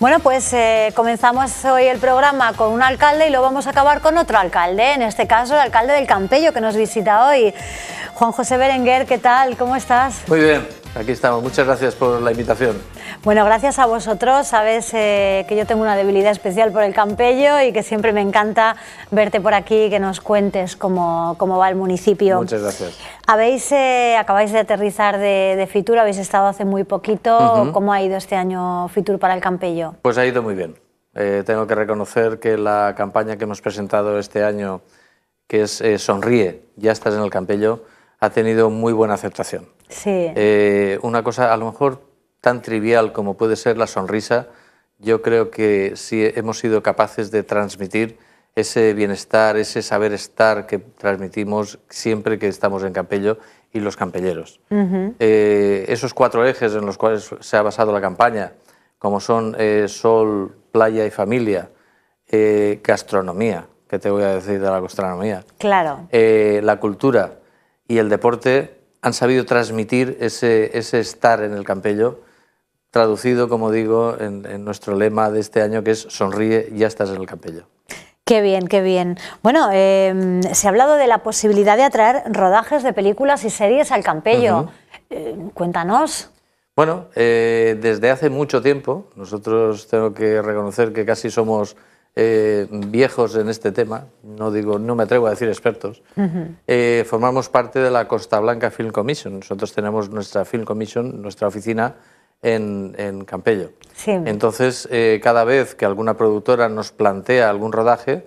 Bueno, pues eh, comenzamos hoy el programa con un alcalde y lo vamos a acabar con otro alcalde, en este caso el alcalde del Campello que nos visita hoy. Juan José Berenguer, ¿qué tal? ¿Cómo estás? Muy bien, aquí estamos. Muchas gracias por la invitación. Bueno, gracias a vosotros. Sabes eh, que yo tengo una debilidad especial por el Campello y que siempre me encanta verte por aquí que nos cuentes cómo, va el municipio. Muchas gracias. Habéis, eh, acabáis de aterrizar de, Fitur, habéis estado hace muy poquito. ¿Cómo ha ido este año Fitur para el Campello? Pues ha ido muy bien. Eh, tengo que reconocer que la campaña que hemos presentado este año, que es Sonríe, ya estás en el Campello, ha tenido muy buena aceptación. Sí. una cosa, a lo mejor tan trivial como puede ser la sonrisa, yo creo que sí hemos sido capaces de transmitir ese bienestar, ese saber estar que transmitimos siempre que estamos en Campello y los campelleros. Eh, esos cuatro ejes en los cuales se ha basado la campaña, como son eh, sol, playa y familia, eh, gastronomía, que te voy a decir de la gastronomía, claro. la cultura y el deporte, han sabido transmitir ese, ese estar en el Campello traducido, como digo, en, nuestro lema de este año, que es Sonríe, ya estás en el Campello. Qué bien, qué bien. Bueno, em, se ha hablado de la posibilidad de atraer rodajes de películas y series al Campello. Em, cuéntanos. Bueno, eh, desde hace mucho tiempo, nosotros tengo que reconocer que casi somos eh, viejos en este tema, no, digo, no me atrevo a decir expertos, eh, formamos parte de la Costa Blanca Film Commission. Nosotros tenemos nuestra Film Commission, nuestra oficina en, Campello. Entonces, eh, cada vez que alguna productora nos plantea algún rodaje,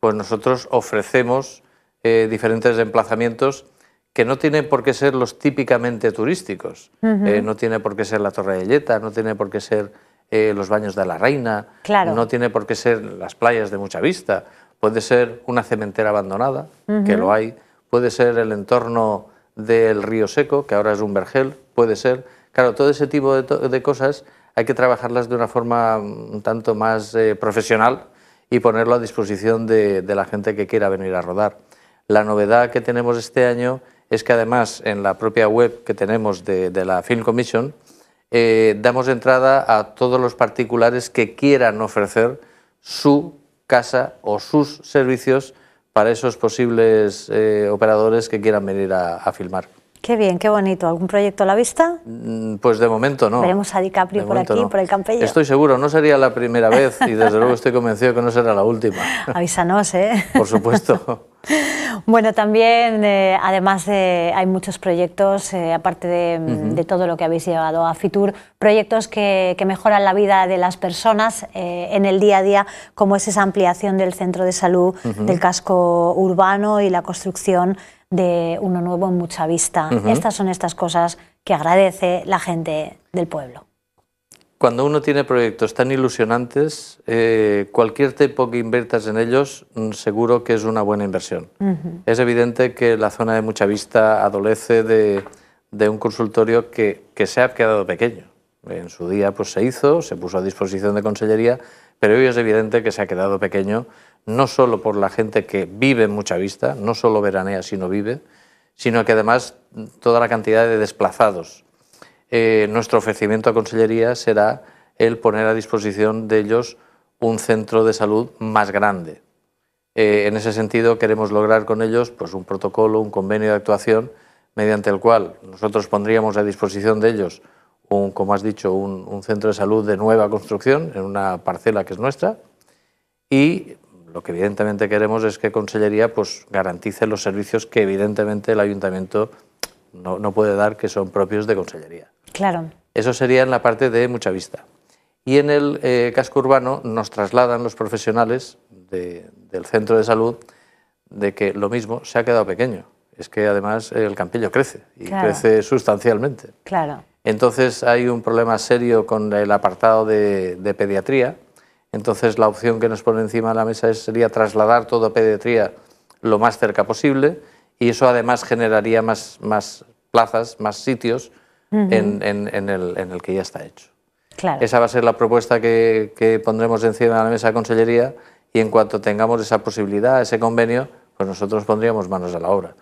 pues nosotros ofrecemos eh, diferentes emplazamientos que no tienen por qué ser los típicamente turísticos. Eh, no tiene por qué ser la Torre de Lleta, no tiene por qué ser los baños de la Reina, no tiene por qué ser las playas de mucha vista. Puede ser una cementera abandonada, que lo hay. Puede ser el entorno del río seco, que ahora es un vergel, puede ser. Claro, todo ese tipo de, cosas hay que trabajarlas de una forma un mm, tanto más eh, profesional y ponerlo a disposición de, la gente que quiera venir a rodar. La novedad que tenemos este año es que además en la propia web que tenemos de, la Film Commission eh, damos entrada a todos los particulares que quieran ofrecer su casa o sus servicios para esos posibles eh, operadores que quieran venir a filmar. Qué bien, qué bonito. ¿Algún proyecto a la vista? Mm, pues de momento no. Veremos a DiCaprio por aquí, por el Campello. Estoy seguro, no sería la primera vez y desde luego estoy convencido que no será la última. Avísanos, ¿eh? Por supuesto. Bueno, también, eh, además de, hay muchos proyectos, eh, aparte mm, de, todo lo que habéis llevado a Fitur, proyectos que, mejoran la vida de las personas eh, en el día a día, como es esa ampliación del centro de salud, del casco urbano y la construcción de Uno Nuevo en Muchavista, Estas son estas cosas que agradece la gente del pueblo. Cuando uno tiene proyectos tan ilusionantes, eh, cualquier tipo que inviertas en ellos, mm, seguro que es una buena inversión. Es evidente que la zona de Muchavista adolece de, un consultorio que, se ha quedado pequeño. En su día pues, se hizo, se puso a disposición de Consellería, pero hoy es evidente que se ha quedado pequeño no solo por la gente que vive en Mucha Vista, no solo veranea, sino vive, sino que además toda la cantidad de desplazados. Eh, nuestro ofrecimiento a Consellería será el poner a disposición de ellos un centro de salud más grande. Eh, en ese sentido, queremos lograr con ellos pues, un protocolo, un convenio de actuación, mediante el cual nosotros pondríamos a disposición de ellos, un, como has dicho, un, un centro de salud de nueva construcción en una parcela que es nuestra, y lo que evidentemente queremos es que Consellería pues, garantice los servicios que evidentemente el ayuntamiento no, no puede dar, que son propios de Consellería. Claro. Eso sería en la parte de mucha vista. Y en el eh, casco urbano nos trasladan los profesionales del centro de salud de que lo mismo se ha quedado pequeño. Es que además el campillo crece y crece sustancialmente. Claro. Entonces hay un problema serio con el apartado de, de pediatría entonces la opción que nos pone encima de la mesa sería trasladar todo a pediatría lo más cerca posible y eso además generaría más, plazas, más sitios en, el, que ya está hecho. Esa va a ser la propuesta que, que, pondremos encima de la mesa de consellería y en cuanto tengamos esa posibilidad, ese convenio, pues nosotros pondríamos manos a la obra.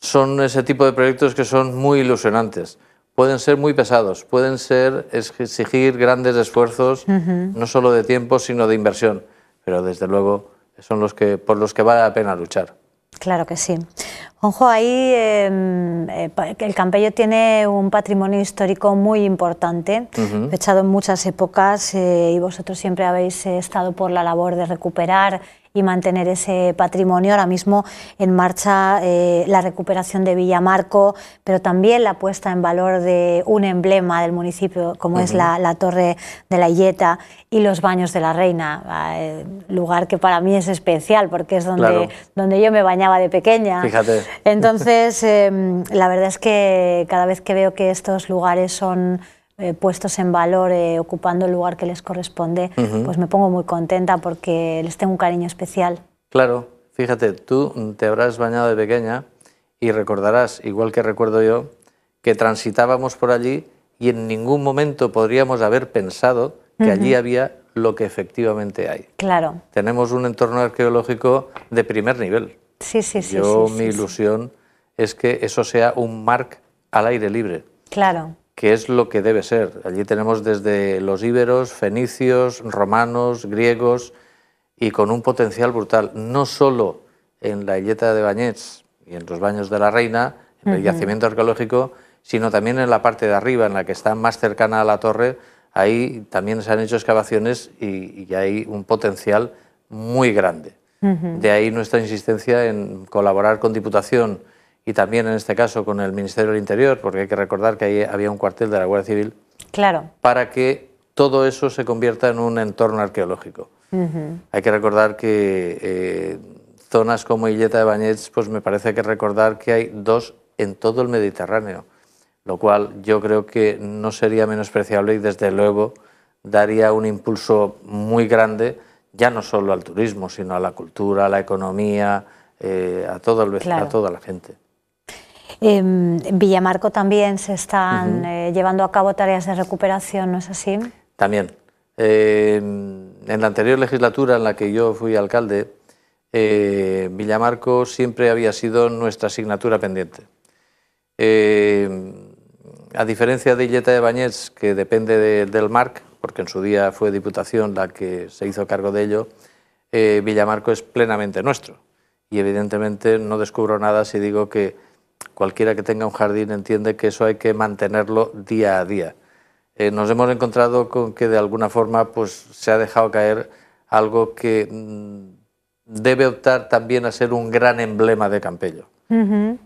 Son ese tipo de proyectos que son muy ilusionantes pueden ser muy pesados, pueden ser exigir grandes esfuerzos, no solo de tiempo, sino de inversión, pero desde luego son los que, por los que vale la pena luchar. Claro que sí. Conjo, ahí em, eh, el Campello tiene un patrimonio histórico muy importante, fechado en muchas épocas eh, y vosotros siempre habéis eh, estado por la labor de recuperar y mantener ese patrimonio. Ahora mismo en marcha la recuperación de Villamarco, pero también la puesta en valor de un emblema del municipio, como es la, Torre de la Illeta y los Baños de la Reina, ah, lugar que para mí es especial porque es donde, donde yo me bañaba de pequeña. Fíjate. Entonces, em, la verdad es que cada vez que veo que estos lugares son eh, puestos en valor, eh, ocupando el lugar que les corresponde, pues me pongo muy contenta porque les tengo un cariño especial. Claro, fíjate, tú te habrás bañado de pequeña y recordarás, igual que recuerdo yo, que transitábamos por allí y en ningún momento podríamos haber pensado que allí había lo que efectivamente hay. Claro. Tenemos un entorno arqueológico de primer nivel. Yo, mi ilusión es que eso sea un MARC al aire libre. Claro. Que es lo que debe ser. Allí tenemos desde los íberos, fenicios, romanos, griegos y con un potencial brutal. No solo en la illeta de Bañets y en los baños de la Reina, en el yacimiento arqueológico, sino también en la parte de arriba, en la que está más cercana a la torre. Ahí también se han hecho excavaciones y hay un potencial muy grande. De ahí nuestra insistencia en colaborar con Diputación y también en este caso con el Ministerio del Interior, porque hay que recordar que ahí había un cuartel de la Guardia Civil, claro. para que todo eso se convierta en un entorno arqueológico. Hay que recordar que eh, zonas como Illeta de Bañets, pues me parece que recordar que hay dos en todo el Mediterráneo, lo cual yo creo que no sería menospreciable y desde luego daría un impulso muy grande ya no solo al turismo, sino a la cultura, a la economía, eh, a, toda la gente. Em, en Villamarco también se están eh, llevando a cabo tareas de recuperación, ¿no es así? También. Em, en la anterior legislatura en la que yo fui alcalde, eh, Villamarco siempre había sido nuestra asignatura pendiente. Em, a diferencia de Illeta de Bañez, que depende del MARC, porque en su día fue Diputación la que se hizo cargo de ello, eh, Villamarco es plenamente nuestro. Y evidentemente no descubro nada si digo que cualquiera que tenga un jardín entiende que eso hay que mantenerlo día a día. Eh, nos hemos encontrado con que de alguna forma pues, se ha dejado caer algo que mm, debe optar también a ser un gran emblema de Campello.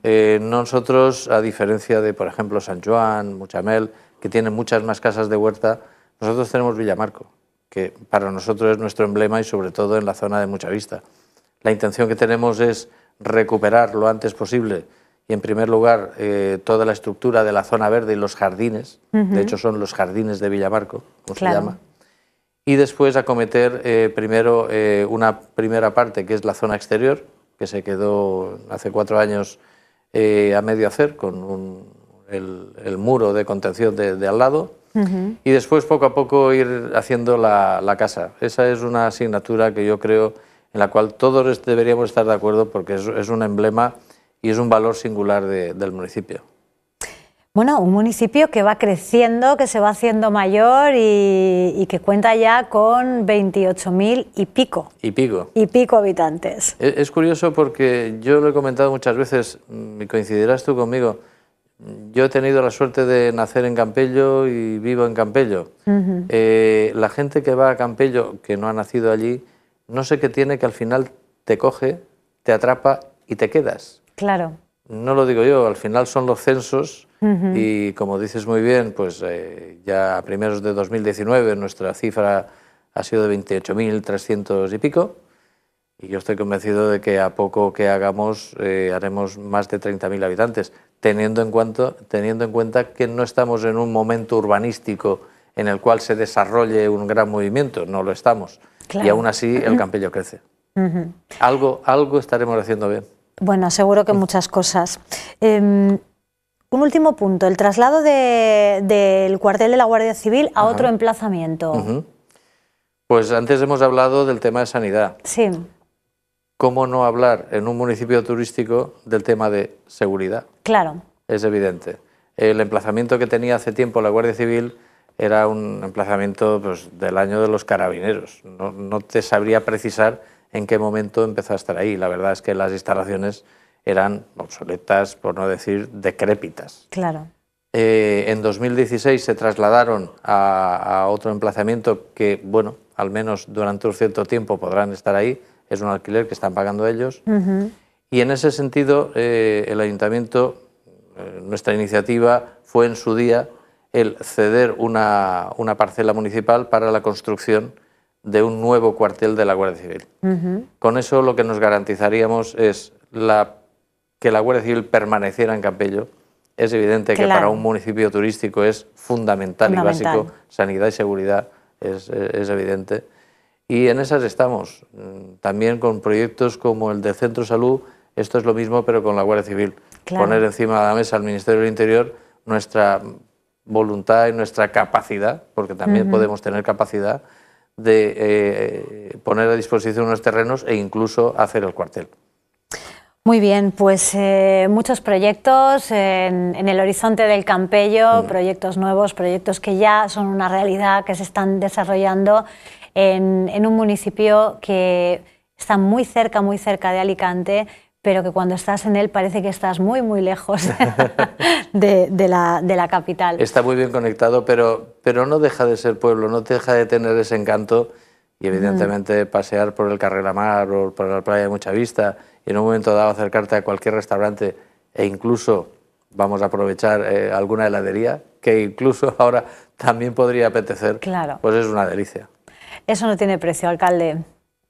Eh, nosotros, a diferencia de, por ejemplo, San Juan, Muchamel, que tienen muchas más casas de huerta, nosotros tenemos Villamarco, que para nosotros es nuestro emblema y sobre todo en la zona de Mucha Vista. La intención que tenemos es recuperar lo antes posible y en primer lugar eh, toda la estructura de la zona verde y los jardines, de hecho son los jardines de Villamarco, como se llama, y después acometer eh, primero eh, una primera parte que es la zona exterior, que se quedó hace cuatro años a medio hacer con el, muro de contención de al lado, y después poco a poco ir haciendo la, casa. Esa es una asignatura que yo creo en la cual todos deberíamos estar de acuerdo porque es, un emblema y es un valor singular del municipio. Bueno, un municipio que va creciendo, que se va haciendo mayor y, que cuenta ya con 28.000 y pico. Y pico. Y pico habitantes. E, es, curioso porque yo lo he comentado muchas veces, mm, y coincidirás tú conmigo, yo he tenido la suerte de nacer en Campello y vivo en Campello. Eh, la gente que va a Campello, que no ha nacido allí, no sé qué tiene que al final te coge, te atrapa y te quedas. Claro. No lo digo yo, al final son los censos y como dices muy bien, pues eh, ya a primeros de 2019 nuestra cifra ha sido de 28.300 y pico y yo estoy convencido de que a poco que hagamos eh, haremos más de 30.000 habitantes, teniendo en, cuanto, teniendo en cuenta que no estamos en un momento urbanístico en el cual se desarrolle un gran movimiento, no lo estamos. Y aún así el campello crece. algo, algo estaremos haciendo bien. Bueno, seguro que muchas cosas. Em, un último punto, el traslado del cuartel de la Guardia Civil a otro emplazamiento. Pues antes hemos hablado del tema de sanidad. Sí. ¿cómo no hablar en un municipio turístico del tema de seguridad? Claro. Es evidente. El emplazamiento que tenía hace tiempo la Guardia Civil era un emplazamiento pues, del año de los carabineros. No, te sabría precisar en qué momento empezó a estar ahí. La verdad es que las instalaciones eran obsoletas, por no decir decrépitas. Claro. Eh, en 2016 se trasladaron a otro emplazamiento que, bueno, al menos durante un cierto tiempo podrán estar ahí, es un alquiler que están pagando ellos. Y en ese sentido, eh, el ayuntamiento, eh, nuestra iniciativa fue en su día el ceder una, parcela municipal para la construcción de un nuevo cuartel de la Guardia Civil. Con eso lo que nos garantizaríamos es que la Guardia Civil permaneciera en Campello. Es evidente que para un municipio turístico es fundamental, y básico, sanidad y seguridad es evidente y en esas estamos, mm, también con proyectos como el de Centro Salud, esto es lo mismo pero con la Guardia Civil. Poner encima de la mesa al Ministerio del Interior nuestra voluntad y nuestra capacidad, porque también podemos tener capacidad de eh, poner a disposición unos terrenos e incluso hacer el cuartel. Muy bien, pues eh, muchos proyectos en, el horizonte del Campello, mm. proyectos nuevos, proyectos que ya son una realidad, que se están desarrollando en, un municipio que está muy cerca, muy cerca de Alicante, pero que cuando estás en él parece que estás muy, muy lejos de, la, capital. Está muy bien conectado, pero, pero no deja de ser pueblo, no deja de tener ese encanto y mm. evidentemente pasear por el Mar o por la playa de Mucha Vista y en un momento dado acercarte a cualquier restaurante e incluso vamos a aprovechar eh, alguna heladería que incluso ahora también podría apetecer, pues es una delicia. Eso no tiene precio, alcalde.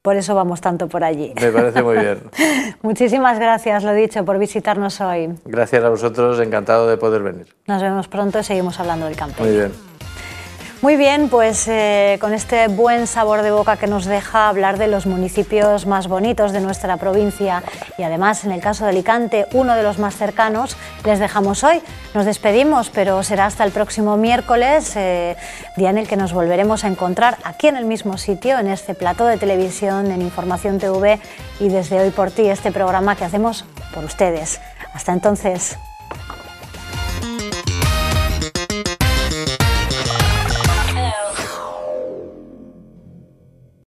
Por eso vamos tanto por allí. Me parece muy bien. Muchísimas gracias, lo dicho, por visitarnos hoy. Gracias a vosotros, encantado de poder venir. Nos vemos pronto y seguimos hablando del campo. Muy bien. Muy bien, pues eh, con este buen sabor de boca que nos deja hablar de los municipios más bonitos de nuestra provincia y además en el caso de Alicante, uno de los más cercanos, les dejamos hoy. Nos despedimos, pero será hasta el próximo miércoles, eh, día en el que nos volveremos a encontrar aquí en el mismo sitio, en este plató de televisión, en Información TV y desde hoy por ti, este programa que hacemos por ustedes. Hasta entonces.